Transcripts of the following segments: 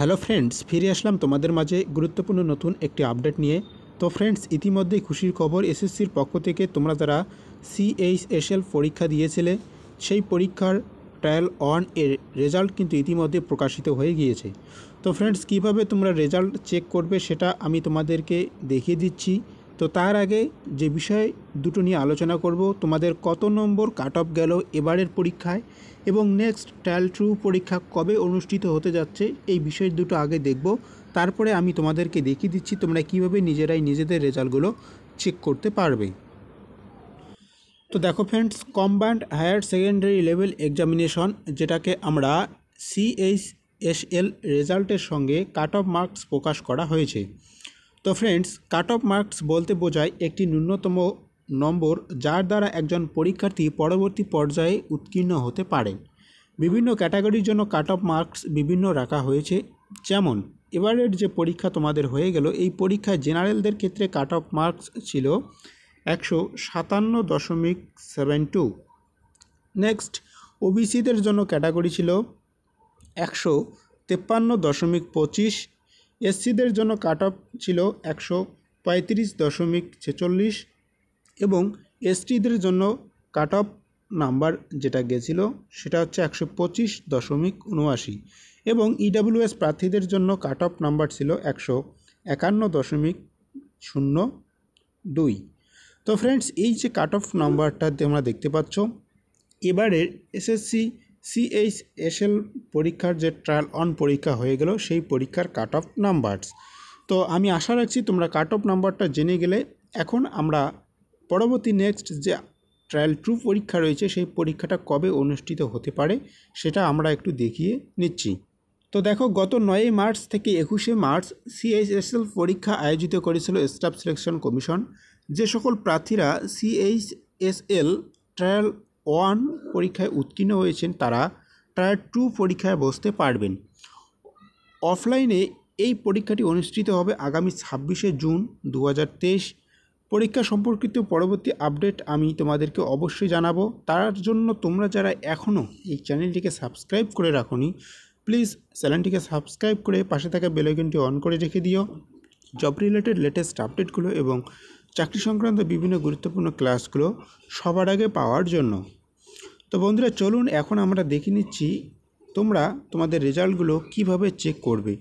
hello friends ফিরে আসলাম তোমাদের মাঝে গুরুত্বপূর্ণ নতুন একটি আপডেট নিয়ে তো ফ্রেন্ডস ইতিমধ্যেই খুশির খবর এসএসসির পক্ষ থেকে তোমরা যারা সিএইচএসএল পরীক্ষা দিয়েছিলে সেই পরীক্ষার ট্রায়াল ওয়ান এর রেজাল্ট কিন্তু ইতিমধ্যে প্রকাশিত হয়ে গিয়েছে তো ফ্রেন্ডস কিভাবে তোমরা রেজাল্ট চেক করবে সেটা আমি তোমাদেরকে দেখিয়ে দিচ্ছি তো তার আগে যে বিষয় দুটো নিয়ে আলোচনা করব তোমাদের কত নম্বর কাট অফ গেল এবারের পরীক্ষায় এবং নেক্সট ট্রায়াল ট্রু পরীক্ষা কবে অনুষ্ঠিত হতে যাচ্ছে এই বিষয় দুটো আগে দেখব তারপরে আমি তোমাদেরকে দেখিয়ে দিচ্ছি তোমরা কিভাবে নিজেরাই নিজেদের রেজাল্টগুলো চেক করতে পারবে তো দেখো friends combined higher secondary level examination যেটাকে আমরা এল রেজাল্টের সঙ্গে কাট অফ মার্কস প্রকাশ করা হয়েছে তো ফ্রেন্ডস কাট অফ মার্কস বলতে বোঝায় একটি ন্যূনতম নম্বর যার দ্বারা একজন পরীক্ষার্থী পরবর্তী পর্যায়ে উত্তীর্ণ হতে পারে বিভিন্ন ক্যাটাগরির জন্য কাট অফ মার্কস বিভিন্ন রাখা হয়েছে যেমন এবারের যে পরীক্ষা তোমাদের হয়ে গেল এই পরীক্ষায় জেনারেলদের ক্ষেত্রে কাট অফ মার্কস ছিল একশো সাতান্ন দশমিক সেভেন টু নেক্সট ওবিসিদের জন্য ক্যাটাগরি ছিল একশো তেপ্পান্ন দশমিক পঁচিশ এসসিদের জন্য কাট অফ ছিল একশো পঁয়ত্রিশ দশমিক ছেচল্লিশ এবং এসটিদের জন্য কাট অফ নাম্বার যেটা গেছিল সেটা হচ্ছে একশো পঁচিশ দশমিক উনআশি এবং ইডাব্লিউএস e প্রার্থীদের জন্য কাট অফ নাম্বার ছিল একশো একান্ন দশমিক শূন্য দুই তো ফ্রেন্ডস এই যে কাট অফ নাম্বারটা তোমরা দেখতে পাচ্ছ এবারের এসএসসি সিএইচএসএল পরীক্ষার যে ট্রায়াল অন পরীক্ষা হয়ে গেল সেই পরীক্ষার কাট অফ নাম্বারস তো আমি আশা রাখছি তোমরা কাট অফ নাম্বারটা জেনে গেলে এখন আমরা পরবর্তী নেক্সট যে ট্রায়াল ট্রু পরীক্ষা রয়েছে সেই পরীক্ষাটা কবে অনুষ্ঠিত হতে পারে সেটা আমরা একটু দেখিয়ে নিচ্ছি তো দেখো গত নয়ই মার্চ থেকে একুশে মার্চ সিএইচএসএল পরীক্ষা আয়োজিত করেছিল স্টাফ সিলেকশন কমিশন যে সকল প্রার্থীরা সিএইচএসএল ট্রায়াল ওয়ান পরীক্ষায় উত্তীর্ণ হয়েছেন তারা টায়ার টু পরীক্ষায় বসতে পারবেন অফলাইনে এই পরীক্ষাটি অনুষ্ঠিত হবে আগামী ছাব্বিশে জুন দু পরীক্ষা সম্পর্কিত পরবর্তী আপডেট আমি তোমাদেরকে অবশ্যই জানাবো তার জন্য তোমরা যারা এখনও এই চ্যানেলটিকে সাবস্ক্রাইব করে রাখনি প্লিজ চ্যানেলটিকে সাবস্ক্রাইব করে পাশে থাকা বেলাইকনটি অন করে রেখে দিও জব রিলেটেড লেটেস্ট আপডেটগুলো এবং চাকরি সংক্রান্ত বিভিন্ন গুরুত্বপূর্ণ ক্লাসগুলো সবার আগে পাওয়ার জন্য তো বন্ধুরা চলুন এখন আমরা দেখে নিচ্ছি তোমরা তোমাদের রেজাল্টগুলো কিভাবে চেক করবে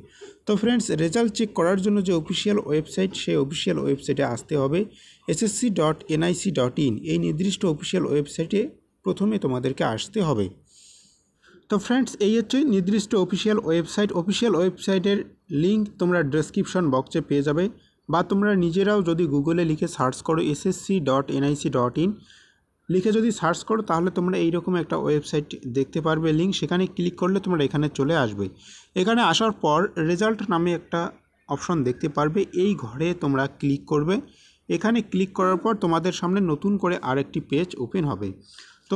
তো ফ্রেন্ডস রেজাল্ট চেক করার জন্য যে অফিসিয়াল ওয়েবসাইট সেই অফিসিয়াল ওয়েবসাইটে আসতে হবে SSC dot NIC dot in এই নির্দিষ্ট অফিসিয়াল ওয়েবসাইটে প্রথমে তোমাদেরকে আসতে হবে তো ফ্রেন্ডস এই হচ্ছে নির্দিষ্ট অফিসিয়াল ওয়েবসাইট অফিসিয়াল ওয়েবসাইটের লিঙ্ক তোমরা ডেসক্রিপশন বক্সে পেয়ে যাবে বা তোমরা নিজেরাও যদি গুগলে লিখে সার্চ করো SSC dot NIC dot in লিখে যদি সার্চ করো তাহলে তোমরা এইরকম একটা ওয়েবসাইট দেখতে পারবে লিঙ্ক সেখানে ক্লিক করলে তোমরা এখানে চলে আসবে এখানে আসার পর রেজাল্ট নামে একটা অপশন দেখতে পারবে এই ঘরে তোমরা ক্লিক করবে এখানে ক্লিক করার পর তোমাদের সামনে নতুন করে আরেকটি পেজ ওপেন হবে তো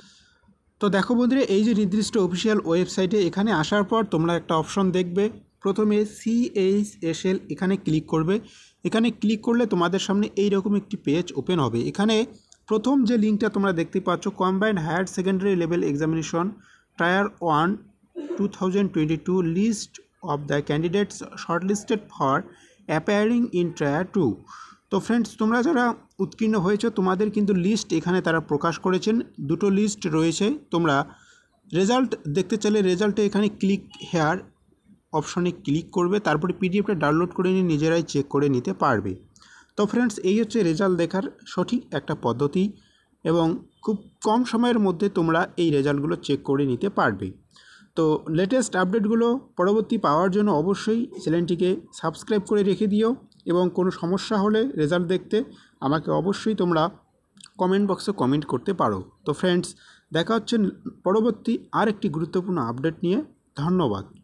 তো দেখো বন্ধুরা এই যে নির্দিষ্ট অফিসিয়াল ওয়েবসাইটে এখানে আসার পর তোমরা একটা অপশন দেখবে প্রথমে সিএইচএসএল এখানে ক্লিক করবে এখানে ক্লিক করলে তোমাদের সামনে এই রকম একটি পেজ ওপেন হবে এখানে প্রথম যে লিঙ্কটা তোমরা দেখতে পাচ্ছ combined higher secondary level examination tier one two thousand twenty two list of the candidates short listed for appearing in tier two তো ফ্রেন্ডস তোমরা যারা উৎকীর্ণ হয়েছে তোমাদের কিন্তু লিস্ট এখানে তারা প্রকাশ করেছেন দুটো লিস্ট রয়েছে তোমরা রেজাল্ট দেখতে চাইলে রেজাল্টে এখানে ক্লিক হেয়ার অপশনে ক্লিক করবে তারপরে পিডিএফটা ডাউনলোড করে নিয়ে নিজেরাই চেক করে নিতে পারবে তো ফ্রেন্ডস এই হচ্ছে রেজাল্ট দেখার সঠিক একটা পদ্ধতি এবং খুব কম সময়ের মধ্যে তোমরা এই রেজাল্টগুলো চেক করে নিতে পারবে তো লেটেস্ট আপডেটগুলো পরবর্তী পাওয়ার জন্য অবশ্যই চ্যানেলটিকে সাবস্ক্রাইব করে রেখে দিও এবং কোনো সমস্যা হলে রেজাল্ট দেখতে আমাকে অবশ্যই তোমরা কমেন্ট বক্সে কমেন্ট করতে পারো তো ফ্রেন্ডস দেখা হচ্ছে পরবর্তী আর একটি গুরুত্বপূর্ণ আপডেট নিয়ে ধন্যবাদ